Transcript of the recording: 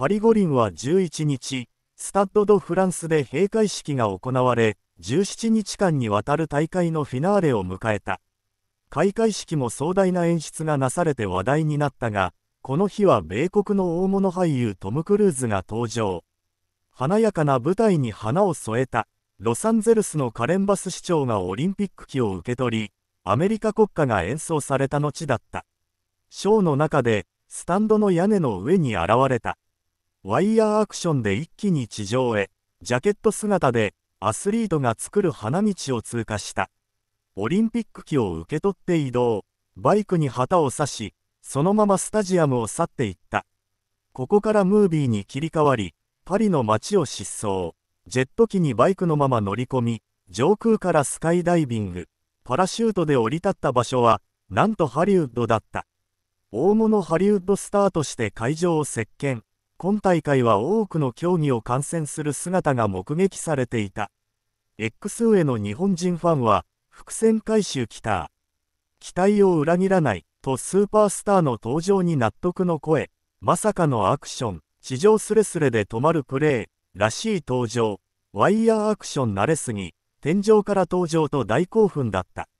パリ五輪は11日、スタッド・ド・フランスで閉会式が行われ、17日間にわたる大会のフィナーレを迎えた。開会式も壮大な演出がなされて話題になったが、この日は米国の大物俳優トム・クルーズが登場。華やかな舞台に花を添えた、ロサンゼルスのカレンバス市長がオリンピック旗を受け取り、アメリカ国歌が演奏された後だった。ショーの中で、スタンドの屋根の上に現れた。ワイヤーアクションで一気に地上へ、ジャケット姿でアスリートが作る花道を通過した。オリンピック旗を受け取って移動、バイクに旗を刺し、そのままスタジアムを去っていった。ここからムービーに切り替わり、パリの街を疾走、ジェット機にバイクのまま乗り込み、上空からスカイダイビング、パラシュートで降り立った場所は、なんとハリウッドだった。大物ハリウッドスターとして会場を席巻。今大会は多くの競技を観戦する姿が目撃されていた。X 上の日本人ファンは、伏線回収来た。期待を裏切らない、とスーパースターの登場に納得の声、まさかのアクション、地上すれすれで止まるプレー、らしい登場、ワイヤーアクション慣れすぎ、天井から登場と大興奮だった。